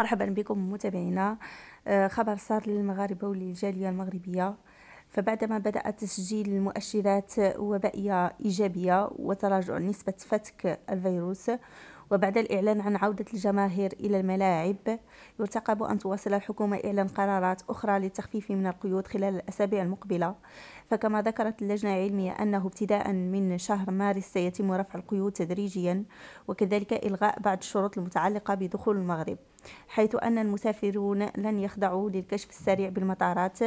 مرحبا بكم متابعينا آه، خبر صار للمغاربة وللجالية المغربية فبعدما بدأ تسجيل مؤشرات وبائية إيجابية وتراجع نسبة فتك الفيروس وبعد الإعلان عن عودة الجماهير إلى الملاعب يرتقب أن تواصل الحكومة إعلان قرارات أخرى للتخفيف من القيود خلال الأسابيع المقبلة فكما ذكرت اللجنة العلمية أنه ابتداء من شهر مارس سيتم رفع القيود تدريجيا وكذلك إلغاء بعض الشروط المتعلقة بدخول المغرب حيث أن المسافرون لن يخضعوا للكشف السريع بالمطارات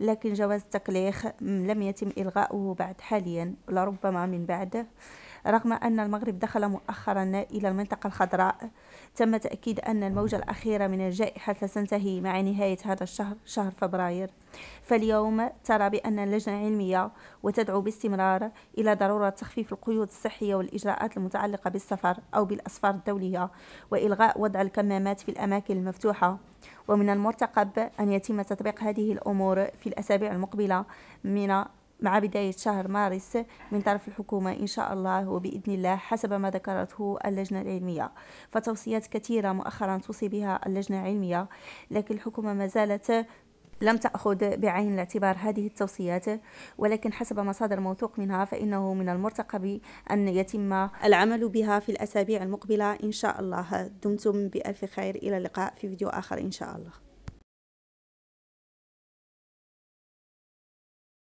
لكن جواز التقليخ لم يتم إلغاؤه بعد حاليا لربما من بعد رغم أن المغرب دخل مؤخرا إلى المنطقة الخضراء تم تأكيد أن الموجة الأخيرة من الجائحة ستنتهي مع نهاية هذا الشهر شهر فبراير فاليوم ترى بأن اللجنة العلمية وتدعو باستمرار إلى ضرورة تخفيف القيود الصحية والإجراءات المتعلقة بالسفر أو بالأسفار الدولية وإلغاء وضع الكمامات في الأماكن المفتوحة ومن المرتقب أن يتم تطبيق هذه الأمور في الأسابيع المقبلة من مع بداية شهر مارس من طرف الحكومة إن شاء الله وبإذن الله حسب ما ذكرته اللجنة العلمية فتوصيات كثيرة مؤخرا توصي بها اللجنة العلمية لكن الحكومة ما زالت لم تأخذ بعين الاعتبار هذه التوصيات ولكن حسب مصادر موثوق منها فإنه من المرتقب أن يتم العمل بها في الأسابيع المقبلة إن شاء الله دمتم بألف خير إلى اللقاء في فيديو آخر إن شاء الله